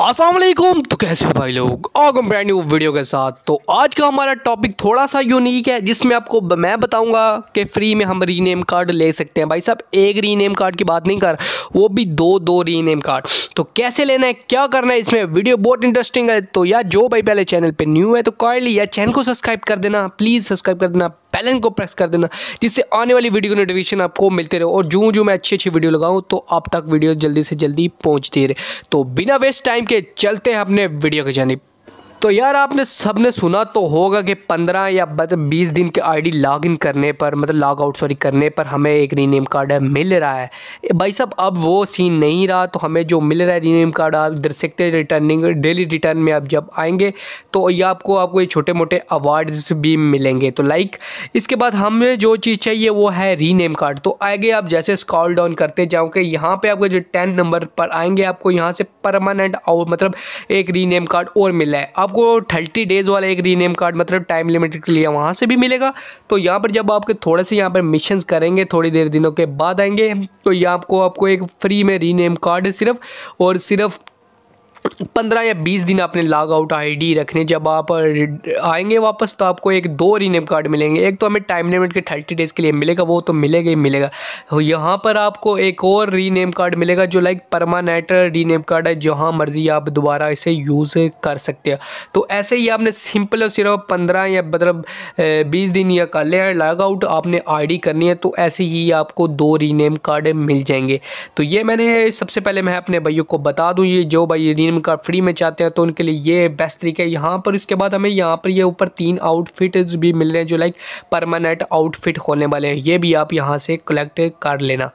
असलम तो कैसे हो भाई लोग और ब्रांड न्यू वीडियो के साथ तो आज का हमारा टॉपिक थोड़ा सा यूनिक है जिसमें आपको मैं बताऊंगा कि फ्री में हम रीनेम कार्ड ले सकते हैं भाई साहब एक रीनेम कार्ड की बात नहीं कर वो भी दो दो रीनेम कार्ड तो कैसे लेना है क्या करना है इसमें वीडियो बहुत इंटरेस्टिंग है तो या जो भाई पहले चैनल पर न्यू है तो काइंडली या चैनल को सब्सक्राइब कर देना प्लीज़ सब्सक्राइब कर देना बेलन को प्रेस कर देना जिससे आने वाली वीडियो नोटिफिकेशन आपको मिलते रहे और जूँ जूँ मैं अच्छी अच्छी वीडियो लगाऊँ तो आप तक वीडियो जल्दी से जल्दी पहुँचती रहे तो बिना वेस्ट टाइम के चलते हैं अपने वीडियो की जानी तो यार आपने सबने सुना तो होगा कि पंद्रह या बीस दिन के आईडी लॉगिन करने पर मतलब लॉग आउट सॉरी करने पर हमें एक रीनेम कार्ड मिल रहा है भाई साहब अब वो सीन नहीं रहा तो हमें जो मिल रहा है रीनेम कार्ड आप देख सकते रिटर्निंग डेली रिटर्न में आप जब आएंगे तो ये आपको आपको ये छोटे मोटे अवार्ड्स भी मिलेंगे तो लाइक इसके बाद हमें जो चीज़ चाहिए वो है रीनेम कार्ड तो आगे आप जैसे स्कॉल डाउन करते जाओगे यहाँ पर आपको जो टेन नंबर पर आएंगे आपको यहाँ से परमानेंट मतलब एक रीनेम कार्ड और मिला है अब आपको थर्टी डेज़ वाला एक रीनेम कार्ड मतलब टाइम लिमिटेड के लिए वहाँ से भी मिलेगा तो यहाँ पर जब आपके थोड़े से यहाँ पर मिशन करेंगे थोड़ी देर दिनों के बाद आएंगे तो यहाँ आपको आपको एक फ्री में रीनेम कार्ड सिर्फ और सिर्फ पंद्रह या बीस दिन आपने लॉग आउट आईडी रखने जब आप आएंगे वापस तो आपको एक दो रीनेम कार्ड मिलेंगे एक तो हमें टाइम लिमिट के थर्टी डेज़ के लिए मिलेगा वो तो मिलेगा ही मिलेगा तो यहाँ पर आपको एक और रीनेम कार्ड मिलेगा जो लाइक परमानेंट रीनेम कार्ड है जहाँ मर्ज़ी आप दोबारा इसे यूज़ कर सकते हैं तो ऐसे ही आपने सिंपल और सिर्फ पंद्रह या मतलब बीस दिन या कर लिया लॉग आउट आपने आई करनी है तो ऐसे ही आपको दो रीनेम कार्ड मिल जाएंगे तो ये मैंने सबसे पहले मैं अपने भाइयों को बता दूँ ये जो भाई रीनेम गेम का फ्री में चाहते हैं तो उनके लिए ये बेस्ट तरीका है यहाँ पर उसके बाद हमें यहाँ पर ये ऊपर तीन आउटफिट भी मिल रहे हैं जो लाइक परमानेंट आउटफिट होने वाले हैं ये भी आप यहाँ से कलेक्ट कर लेना